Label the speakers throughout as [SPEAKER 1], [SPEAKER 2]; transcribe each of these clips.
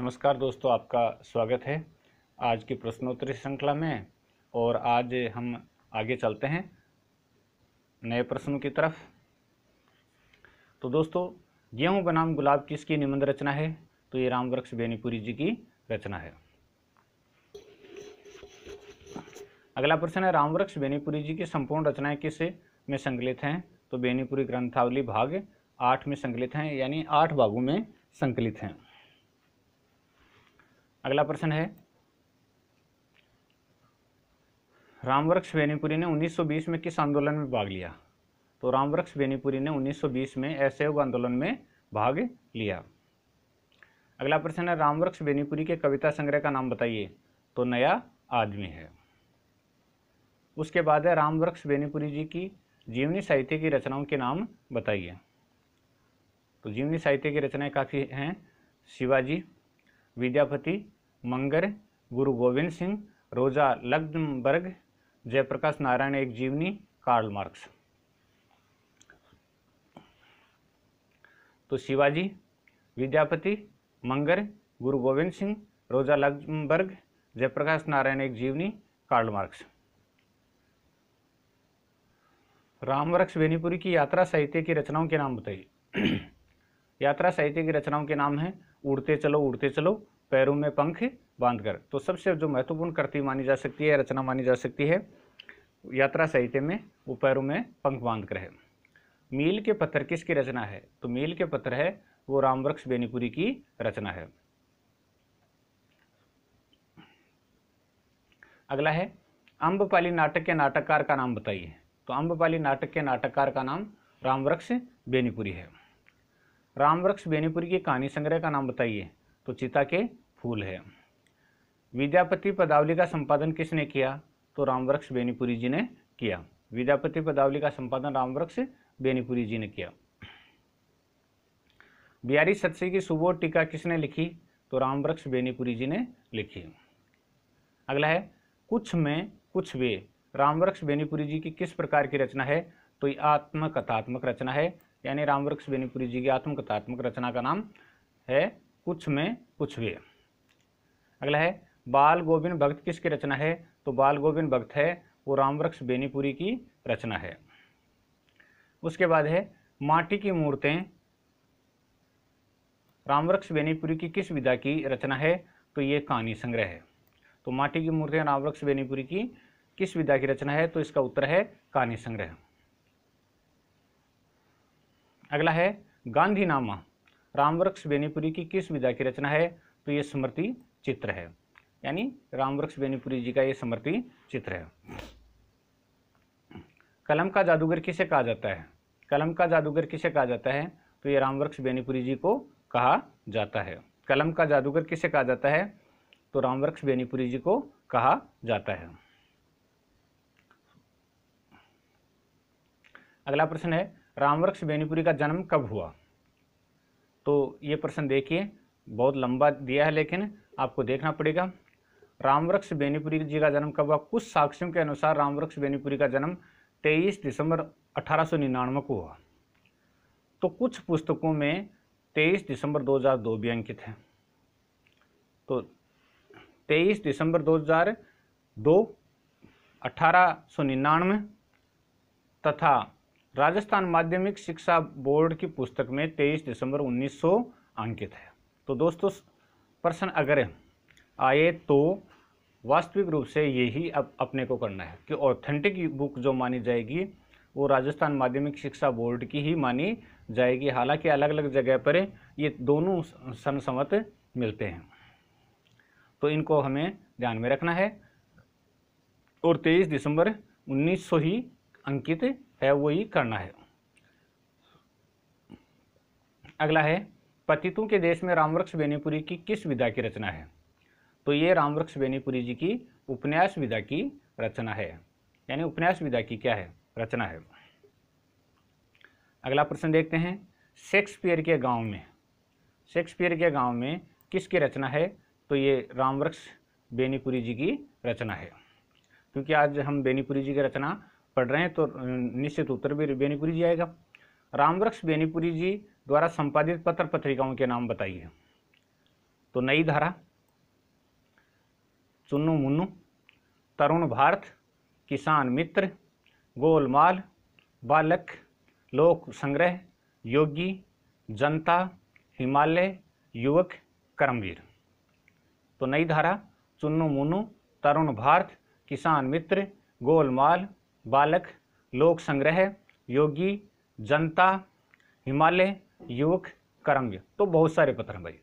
[SPEAKER 1] नमस्कार दोस्तों आपका स्वागत है आज की प्रश्नोत्तरी श्रृंखला में और आज हम आगे चलते हैं नए प्रश्नों की तरफ तो दोस्तों गेहूँ बनाम गुलाब किसकी निबंध रचना है तो ये रामवृक्ष बेनीपुरी जी की रचना है अगला प्रश्न है रामवृक्ष बेनीपुरी जी की संपूर्ण रचनाएं किस में संकलित हैं तो बेनीपुरी ग्रंथावली भाग आठ में संकलित हैं यानी आठ भागों में संकलित हैं अगला प्रश्न है रामवृक्ष बेनीपुरी ने 1920 में किस आंदोलन में भाग लिया तो रामवृक्ष बेनीपुरी ने 1920 में असहयोग आंदोलन में भाग लिया अगला प्रश्न है रामवृक्ष बेनीपुरी के कविता संग्रह का नाम बताइए तो नया आदमी है उसके बाद है रामवृक्ष बेनीपुरी जी की जीवनी साहित्य की रचनाओं के नाम बताइए तो जीवनी साहित्य की रचनाएं काफ़ी हैं शिवाजी विद्यापति मंगर गुरु गोविंद सिंह रोजा लग्जमबर्ग जयप्रकाश नारायण एक जीवनी कार्ल मार्क्स तो शिवाजी विद्यापति मंगर गुरु गोविंद सिंह रोजा लग्जमबर्ग जयप्रकाश नारायण एक जीवनी कार्ल मार्क्स रामवृक्ष बेनीपुरी की यात्रा साहित्य की रचनाओं के नाम बताइए यात्रा साहित्य की रचनाओं के नाम हैं उड़ते चलो उड़ते चलो पैरों में पंख बांधकर तो सबसे जो महत्वपूर्ण कृति मानी जा सकती है रचना मानी जा सकती है यात्रा साहित्य में वो पैरों में पंख बांध कर है मील के पत्थर किसकी रचना है तो मील के पत्थर है वो रामवृक्ष बेनीपुरी की रचना है अगला है अम्बपाली नाटक के नाटककार का नाम बताइए तो अम्बपाली नाटक के नाटककार का नाम रामवृक्ष बेनीपुरी है रामवृक्ष बेनीपुरी के कहानी संग्रह का नाम बताइए तो चिता के फूल है विद्यापति पदावली का संपादन किसने किया तो रामवृक्ष बेनीपुरी जी ने किया विद्यापति पदावली का संपादन रामवृक्ष बेनीपुरी जी ने किया बिहारी सत्सी की सुबोध टीका किसने लिखी तो रामवृक्ष बेनीपुरी जी ने लिखी अगला है कुछ में कुछ वे रामवृक्ष बेनीपुरी जी की किस प्रकार की रचना है तो ये आत्मकथात्मक रचना है यानी रामवृक्ष बेनीपुरी जी की आत्मकथात्मक रचना का नाम है कुछ में कुछ भी अगला है बाल गोविंद भक्त किसकी रचना है तो बाल गोविंद भक्त है वो रामवृक्ष बेनीपुरी की रचना है उसके बाद है माटी की मूर्तें रामवृक्ष बेनीपुरी की किस विधा की रचना है तो ये कहानी संग्रह है तो माटी की मूर्तें रामवृक्ष बेनीपुरी की किस विधा की रचना है तो इसका उत्तर है कहानी संग्रह अगला है गांधीनामा रामवृक्ष बेनीपुरी की किस विधा की रचना है तो ये स्मृति चित्र है यानी रामवृक्ष बेनीपुरी जी का ये स्मृति चित्र है कलम का जादूगर किसे कहा जाता है कलम का जादूगर किसे कहा जाता है तो ये रामवृक्ष बेनीपुरी जी को कहा जाता है कलम का जादूगर किसे कहा जाता है तो रामवृक्ष बेनीपुरी जी को कहा जाता है अगला प्रश्न है रामवृक्ष बेनीपुरी का जन्म कब हुआ तो ये प्रश्न देखिए बहुत लंबा दिया है लेकिन आपको देखना पड़ेगा रामवृक्ष बेनीपुरी जी का जन्म कब हुआ कुछ साक्ष्यों के अनुसार रामवृक्ष बेनीपुरी का जन्म 23 दिसंबर 1899 को हुआ तो कुछ पुस्तकों में 23 दिसंबर 2002 भी अंकित है तो 23 दिसंबर 2002 1899 तथा राजस्थान माध्यमिक शिक्षा बोर्ड की पुस्तक में 23 दिसंबर 1900 अंकित है तो दोस्तों प्रश्न अगर आए तो वास्तविक रूप से यही अब अपने को करना है कि ऑथेंटिक बुक जो मानी जाएगी वो राजस्थान माध्यमिक शिक्षा बोर्ड की ही मानी जाएगी हालांकि अलग अलग जगह पर ये दोनों सनसमत मिलते हैं तो इनको हमें ध्यान में रखना है और 23 दिसंबर 1900 ही अंकित है वो ही करना है अगला है पतितों के देश में रामवृक्ष बेनीपुरी की किस विधा की रचना है तो ये रामवृक्ष बेनीपुरी जी की उपन्यास विधा की रचना है यानी उपन्यास विधा की क्या है रचना है अगला प्रश्न देखते हैं शेक्सपियर के गांव में शेक्सपियर के गांव में किसकी रचना है तो ये रामवृक्ष बेनीपुरी जी की रचना है क्योंकि आज हम बेनीपुरी जी की रचना पढ़ रहे हैं तो निश्चित उत्तर भी बेनीपुरी जी आएगा रामवृक्ष बेनीपुरी जी द्वारा संपादित पत्र पत्रिकाओं के नाम बताइए तो नई धारा चुन्नु मुन्नु तरुण भारत किसान मित्र गोलमाल बालक लोक संग्रह योगी जनता हिमालय युवक कर्मवीर तो नई धारा चुन्नु मुन्नु तरुण भारत किसान मित्र गोलमाल बालक लोक संग्रह योगी जनता हिमालय युवक करंग तो बहुत सारे पत्र हैं भाई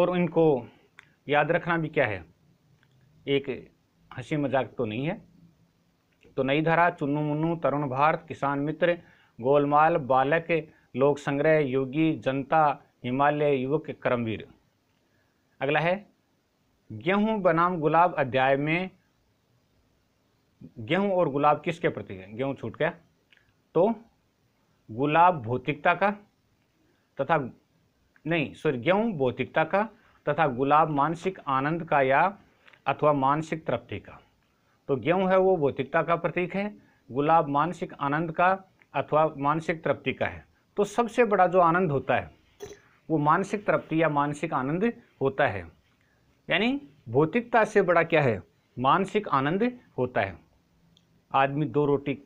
[SPEAKER 1] और इनको याद रखना भी क्या है एक हंसी मजाक तो नहीं है तो नई धारा चुन्नू मुन्नू तरुण भारत किसान मित्र गोलमाल बालक लोक संग्रह योगी जनता हिमालय युवक करमवीर अगला है गेहूं बनाम गुलाब अध्याय में गेहूं और गुलाब किसके प्रतीक है गेहूं छूट गया तो गुलाब भौतिकता का तथा नहीं सॉरी गेहूं भौतिकता का तथा गुलाब मानसिक आनंद का या अथवा मानसिक तृप्ति का तो गेहूं है वो भौतिकता का प्रतीक है गुलाब मानसिक आनंद का अथवा मानसिक तृप्ति का है तो सबसे बड़ा जो आनंद होता है वो मानसिक तृप्ति या मानसिक आनंद होता है यानी भौतिकता से बड़ा क्या है मानसिक आनंद होता है आदमी दो रोटी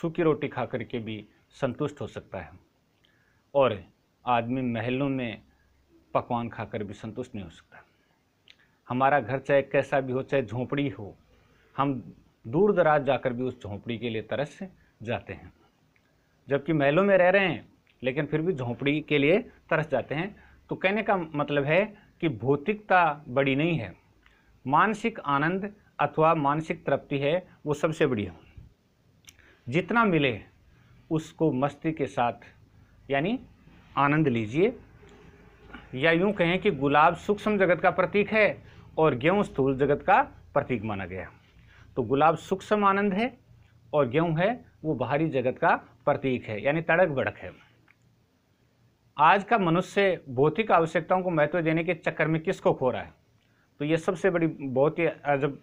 [SPEAKER 1] सूखी रोटी खा करके भी संतुष्ट हो सकता है और आदमी महलों में पकवान खाकर भी संतुष्ट नहीं हो सकता हमारा घर चाहे कैसा भी हो चाहे झोंपड़ी हो हम दूर दराज जाकर भी उस झोंपड़ी के लिए तरस जाते हैं जबकि महलों में रह रहे हैं लेकिन फिर भी झोंपड़ी के लिए तरस जाते हैं तो कहने का मतलब है कि भौतिकता बड़ी नहीं है मानसिक आनंद अथवा मानसिक तृप्ति है वो सबसे बड़ी है जितना मिले उसको मस्ती के साथ यानी आनंद लीजिए या यूँ कहें कि गुलाब सूक्ष्म जगत का प्रतीक है और गेहूँ स्थूल जगत का प्रतीक माना गया तो गुलाब सूक्ष्म आनंद है और गेहूँ है वो बाहरी जगत का प्रतीक है यानी तड़क बड़क है आज का मनुष्य भौतिक आवश्यकताओं को महत्व देने के चक्कर में किसको खो रहा है तो ये सबसे बड़ी बहुत ही अजब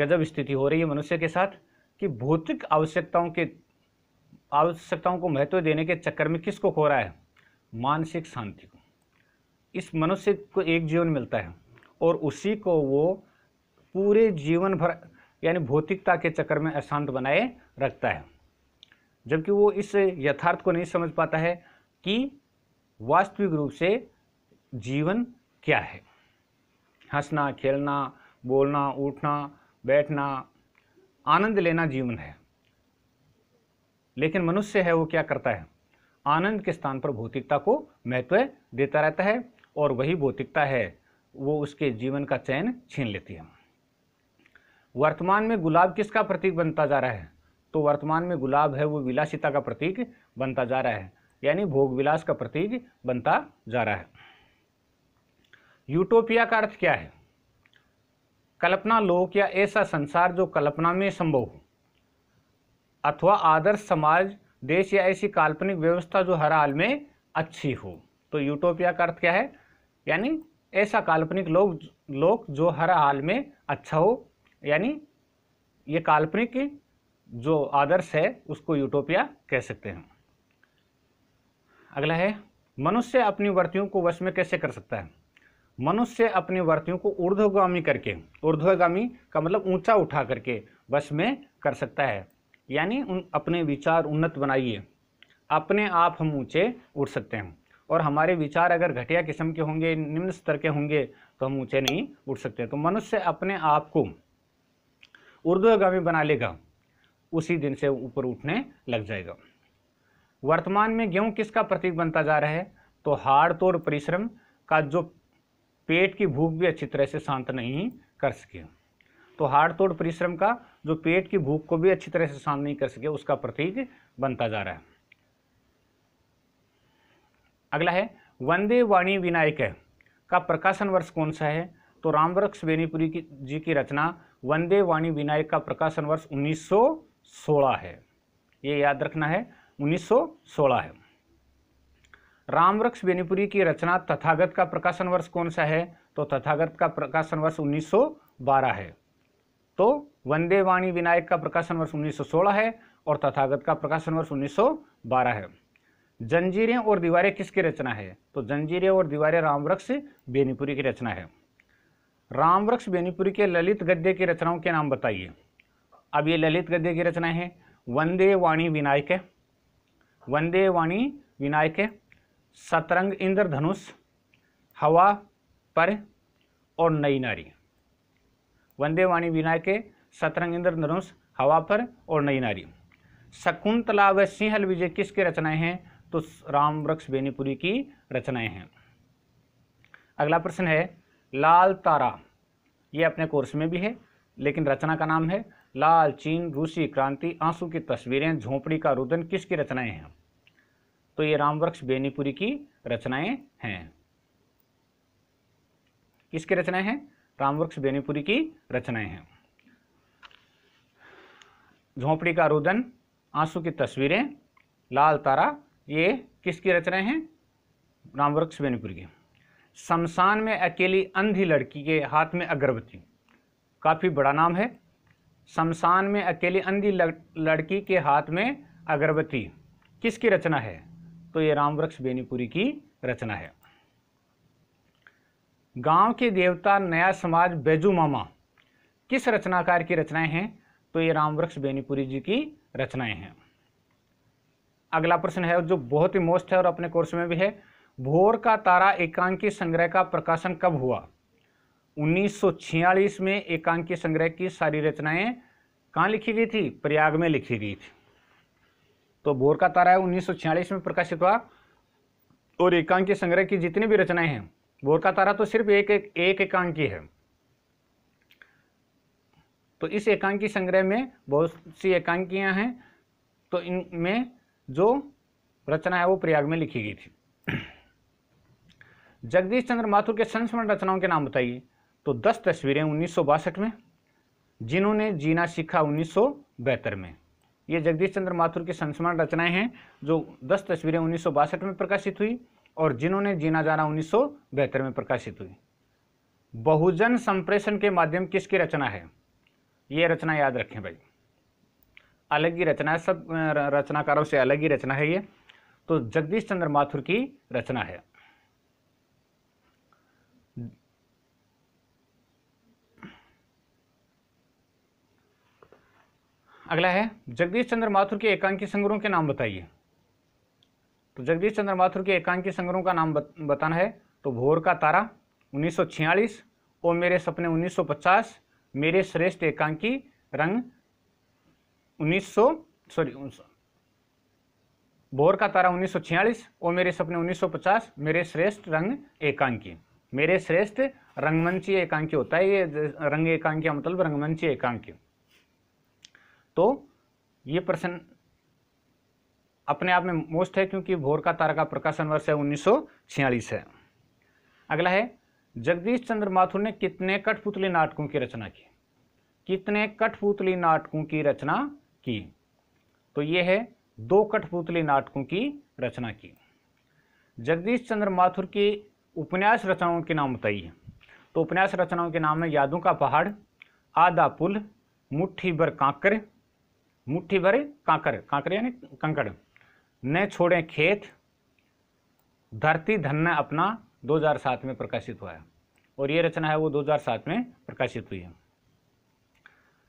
[SPEAKER 1] गजब स्थिति हो रही है मनुष्य के साथ कि भौतिक आवश्यकताओं के आवश्यकताओं को महत्व देने के चक्कर में किसको खो रहा है मानसिक शांति को इस मनुष्य को एक जीवन मिलता है और उसी को वो पूरे जीवन भर यानी भौतिकता के चक्कर में अशांत बनाए रखता है जबकि वो इस यथार्थ को नहीं समझ पाता है कि वास्तविक रूप से जीवन क्या है हंसना खेलना बोलना उठना बैठना आनंद लेना जीवन है लेकिन मनुष्य है वो क्या करता है आनंद के स्थान पर भौतिकता को महत्व देता रहता है और वही भौतिकता है वो उसके जीवन का चयन छीन लेती है वर्तमान में गुलाब किसका प्रतीक बनता जा रहा है तो वर्तमान में गुलाब है वो विलासिता का प्रतीक बनता जा रहा है यानी भोग विलास का प्रतीक बनता जा रहा है यूटोपिया का अर्थ क्या है कल्पना लोक या ऐसा संसार जो कल्पना में संभव हो अथवा आदर्श समाज देश या ऐसी काल्पनिक व्यवस्था जो हर हाल में अच्छी हो तो यूटोपिया का अर्थ क्या है यानी ऐसा काल्पनिक लोक लोक जो हर हाल में अच्छा हो यानी ये काल्पनिक जो आदर्श है उसको यूटोपिया कह सकते हैं अगला है मनुष्य अपनी वृत्तियों को वश में कैसे कर सकता है मनुष्य अपनी वर्तियों को ऊर्ध्वगामी करके ऊर्ध्वगामी का मतलब ऊंचा उठा करके वश में कर सकता है यानी उन अपने विचार उन्नत बनाइए अपने आप हम ऊंचे उठ सकते हैं और हमारे विचार अगर घटिया किस्म के होंगे निम्न स्तर के होंगे तो हम ऊंचे नहीं उठ सकते तो मनुष्य अपने आप को ऊर्ध्वगामी बना लेगा उसी दिन से ऊपर उठने लग जाएगा वर्तमान में गेहूँ किसका प्रतीक बनता जा रहा है तो हार्ड तोड़ परिश्रम का जो पेट की भूख भी अच्छी तरह से शांत नहीं कर सके तो हार्ड तोड़ परिश्रम का जो पेट की भूख को भी अच्छी तरह से शांत नहीं कर सके उसका प्रतीक बनता जा रहा है अगला है वंदे वाणी विनायक का प्रकाशन वर्ष कौन सा है तो रामवृक्ष बेनीपुरी की जी की रचना वंदे वाणी विनायक का प्रकाशन वर्ष 1916 है ये याद रखना है 1916 है रामवृक्ष बेनीपुरी की रचना तथागत का प्रकाशन वर्ष कौन सा है तो तथागत का प्रकाशन वर्ष 1912 है तो वंदे वाणी विनायक का प्रकाशन वर्ष 1916 है और तथागत का प्रकाशन वर्ष 1912 है जंजीरें और दीवारें किसकी रचना है तो जंजीरें और दीवारें रामवृक्ष बेनीपुरी की रचना है रामवृक्ष बेनीपुरी के ललित गद्य की रचनाओं के नाम बताइए अब ये ललित गद्य की रचना है वंदे वाणी विनायक वंदे वाणी विनायक है सतरंग इंद्रधनुष हवा पर और नई नारी वंदे वाणी विनाय के सतरंग इंद्रधनुष हवा पर और नई नारी शकुंतला व सिंहल विजय किसके रचनाएं हैं तो राम वृक्ष बेनीपुरी की रचनाएं हैं अगला प्रश्न है लाल तारा ये अपने कोर्स में भी है लेकिन रचना का नाम है लाल चीन रूसी क्रांति आंसू की तस्वीरें झोंपड़ी का रुदन किसकी रचनाएं हैं तो ये रामवृक्ष बेनीपुरी की रचनाएं हैं किसकी रचनाएं हैं रामवृक्ष बेनीपुरी की रचनाएं हैं झोंपड़ी का रुदन आंसू की तस्वीरें लाल तारा ये किसकी रचनाएं हैं रामवृक्ष बेनीपुरी की शमशान में अकेली अंधी लड़की के हाथ में अगरबत्ती काफ़ी बड़ा नाम है शमशान में अकेली अंधी लड़की के हाथ में अगरबत्ती किसकी रचना है तो ये रामवृक्ष बेनीपुरी की रचना है गांव के देवता नया समाज बेजू मामा किस रचनाकार की रचनाएं हैं तो ये रामवृक्ष बेनीपुरी जी की रचनाएं हैं अगला प्रश्न है जो बहुत ही मोस्ट है और अपने कोर्स में भी है भोर का तारा एकांकी संग्रह का प्रकाशन कब हुआ 1946 में एकांकी संग्रह की सारी रचनाएं कहाँ लिखी गई थी प्रयाग में लिखी गई थी तो बोर का तारा है उन्नीस में प्रकाशित हुआ और एकांकी संग्रह की जितनी भी रचनाएं हैं बोर का तारा तो सिर्फ एक एक, एक एकांकी है तो इस एकांकी संग्रह में बहुत सी एकांकियां हैं तो इनमें जो रचना है वो प्रयाग में लिखी गई थी जगदीश चंद्र माथुर के संस्मरण रचनाओं के नाम बताइए तो दस तस्वीरें उन्नीस में जिन्होंने जीना सीखा उन्नीस में ये जगदीश चंद्र माथुर की संस्मरण रचनाएं हैं जो 10 तस्वीरें उन्नीस में प्रकाशित हुई और जिन्होंने जीना जाना उन्नीस में प्रकाशित हुई बहुजन संप्रेषण के माध्यम किसकी रचना है ये रचना याद रखें भाई अलग ही रचना है सब रचनाकारों से अलग ही रचना है ये तो जगदीश चंद्र माथुर की रचना है अगला है जगदीश चंद्र माथुर के एकांकी संग्रहों के नाम बताइए तो जगदीश चंद्र माथुर के एकांकी संग्रहों का नाम बताना है तो भोर का तारा उन्नीस ओ मेरे सपने 1950 मेरे श्रेष्ठ एकांकी रंग 1900 सॉरी भोर का तारा 1946 ओ मेरे सपने 1950 मेरे श्रेष्ठ रंग एकांकी मेरे श्रेष्ठ रंगमंची एकांकी होता है ये रंग एकांकी मतलब रंगमंची एकांकी तो ये प्रश्न अपने आप में मोस्ट है क्योंकि भोर का तारा का प्रकाशन वर्ष है उन्नीस है अगला है जगदीश चंद्र माथुर ने कितने कठपुतली नाटकों की रचना की कितने कठपुतली नाटकों की रचना की तो ये है दो कठपुतली नाटकों की रचना की जगदीश चंद्र माथुर की उपन्यास रचनाओं के नाम बताइए तो उपन्यास रचनाओं के नाम है यादों का पहाड़ आधा पुल मुट्ठी भर कांकर मुट्ठी भरे कांकर कांकर यानी कंकड़ ने छोड़े खेत धरती धन्ना अपना 2007 में प्रकाशित हुआ है और ये रचना है वो 2007 में प्रकाशित हुई है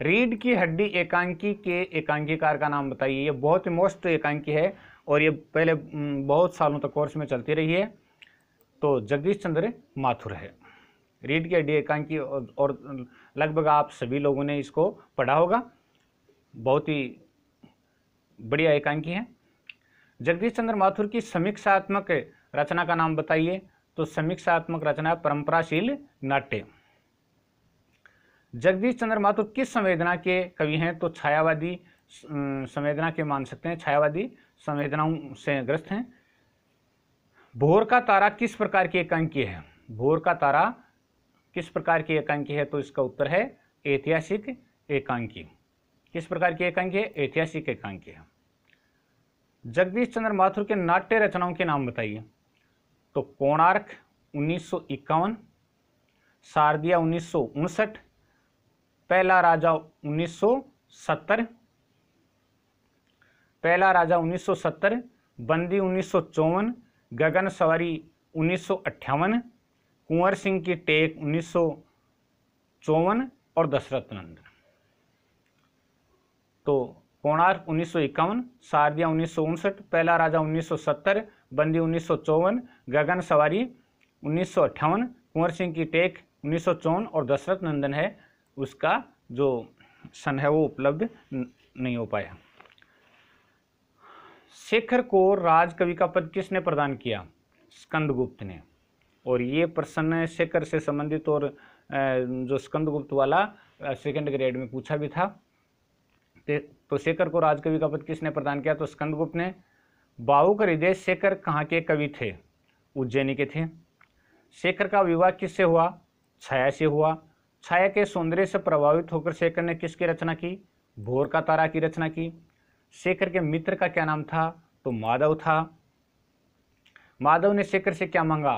[SPEAKER 1] रीड की हड्डी एकांकी के एकांकीकार का नाम बताइए ये बहुत ही मोस्ट एकांकी है और ये पहले बहुत सालों तक कोर्स में चलती रही है तो जगदीश चंद्र माथुर है रीड की हड्डी एकांकी और लगभग आप सभी लोगों ने इसको पढ़ा होगा बहुत ही बढ़िया एकांकी है जगदीश चंद्र माथुर की समीक्षात्मक रचना का नाम बताइए तो समीक्षात्मक रचना परंपराशील नाट्य जगदीश चंद्र माथुर किस संवेदना के कवि हैं तो छायावादी संवेदना के मान सकते हैं छायावादी संवेदनाओं से ग्रस्त हैं भोर का तारा किस प्रकार की एकांकी है भोर का तारा किस प्रकार की एकांकी है तो इसका उत्तर है ऐतिहासिक एकांकी किस प्रकार की एकांकी है ऐतिहासिक एकांकी है जगदीश चंद्र माथुर के नाट्य रचनाओं के नाम बताइए तो कोणार्क उन्नीस शारदिया उन्नीस पहला राजा 1970 पहला राजा 1970 बंदी उन्नीस गगन सवारी उन्नीस कुंवर सिंह की टेक उन्नीस और दशरथ नंदन तो कोणार्क उन्नीस सौ इक्यावन शारदिया उन्नीस सौ उनसठ पहला राजा उन्नीस सौ सत्तर बंदी उन्नीस सौ चौवन गगन सवारी उन्नीस सौ अट्ठावन कुंवर सिंह की टेक उन्नीस सौ चौवन और दशरथ नंदन है उसका जो सन है वो उपलब्ध नहीं हो पाया शेखर को कवि का पद किसने प्रदान किया स्कंदगुप्त ने और ये प्रश्न शेखर से संबंधित और जो स्कंदगुप्त वाला सेकेंड ग्रेड में पूछा भी था तो शेखर को राजकवि का पद किसने प्रदान किया तो स्कंदगुप्त ने बाहू का हृदय शेखर कहाँ के कवि थे उज्जैनी के थे शेखर का विवाह किससे हुआ छाया से हुआ छाया के सौंदर्य से प्रभावित होकर शेखर ने किसकी रचना की भोर का तारा की रचना की शेखर के मित्र का क्या नाम था तो माधव था माधव ने शेखर से क्या मांगा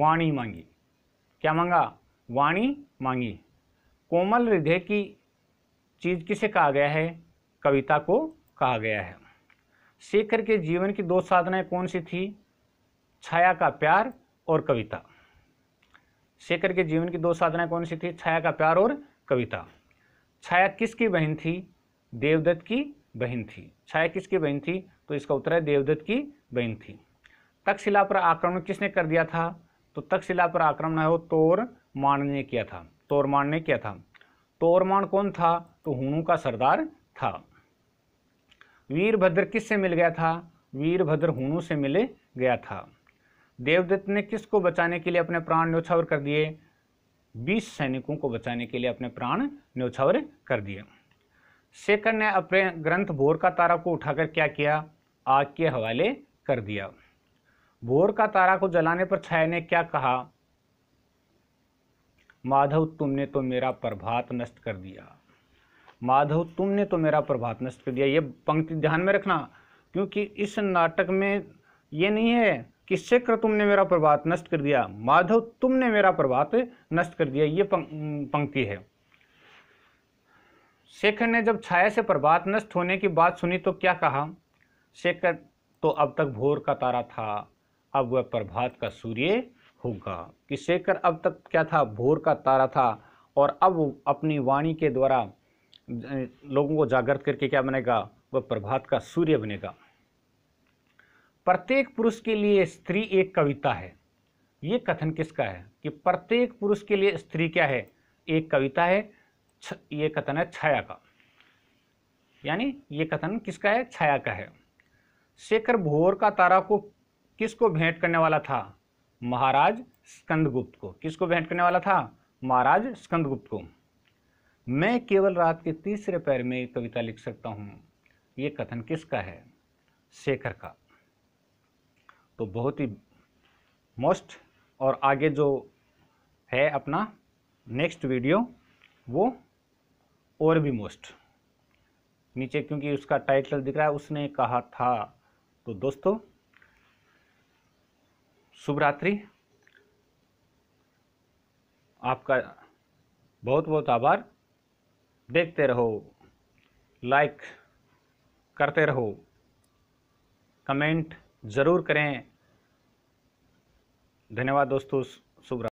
[SPEAKER 1] वाणी मांगी क्या मांगा वाणी मांगी कोमल हृदय की चीज़ किसे कहा गया है कविता को कहा गया है शेखर के जीवन की दो साधनाएं कौन सी थी छाया का प्यार और कविता शेखर के जीवन की दो साधनाएं कौन सी थी छाया का प्यार और कविता छाया किसकी बहन थी देवदत्त की बहन थी छाया किसकी बहन थी तो इसका उत्तर है देवदत्त की बहन थी तक्षशिला पर आक्रमण किसने कर दिया था तो तक्षशिला पर आक्रमण है वो मान ने किया था तोरमान ने किया था तोरमान कौन था तो हुनू का सरदार था वीरभद्र किस से मिल गया था वीरभद्र हुनु से मिले गया था देवदत्त ने किसको बचाने के लिए अपने प्राण न्योछावर कर दिए बीस सैनिकों को बचाने के लिए अपने प्राण न्योछावर कर दिए शेखर ने अपने ग्रंथ भोर का तारा को उठाकर क्या किया आग के हवाले कर दिया भोर का तारा को जलाने पर छाया ने क्या कहा माधव तुमने तो मेरा प्रभात नष्ट कर दिया माधव तुमने तो मेरा प्रभात नष्ट कर दिया ये पंक्ति ध्यान में रखना क्योंकि इस नाटक में ये नहीं है कि शेखर तुमने मेरा प्रभात नष्ट कर दिया माधव तुमने मेरा प्रभात नष्ट कर दिया ये पंक्ति है शेखर ने जब छाया से प्रभात नष्ट होने की बात सुनी तो क्या कहा शेखर तो अब तक भोर का तारा था अब वह प्रभात का सूर्य होगा कि शेखर अब तक क्या था भोर का तारा था और अब अपनी वाणी के द्वारा लोगों को जागृत करके क्या बनेगा वह प्रभात का सूर्य बनेगा प्रत्येक पुरुष के लिए स्त्री एक कविता है ये कथन किसका है कि प्रत्येक पुरुष के लिए स्त्री क्या है एक कविता है ये कथन है छाया का यानी ये कथन किसका है छाया का है शेखर भोर का तारा को किसको भेंट करने वाला था महाराज स्कंदगुप्त को किसको भेंट करने वाला था महाराज स्कंदगुप्त को मैं केवल रात के तीसरे पैर में कविता लिख सकता हूँ ये कथन किसका है शेखर का तो बहुत ही मोस्ट और आगे जो है अपना नेक्स्ट वीडियो वो और भी मोस्ट नीचे क्योंकि उसका टाइटल दिख रहा है उसने कहा था तो दोस्तों शुभ रात्रि आपका बहुत बहुत आभार देखते रहो लाइक करते रहो कमेंट ज़रूर करें धन्यवाद दोस्तों शुभ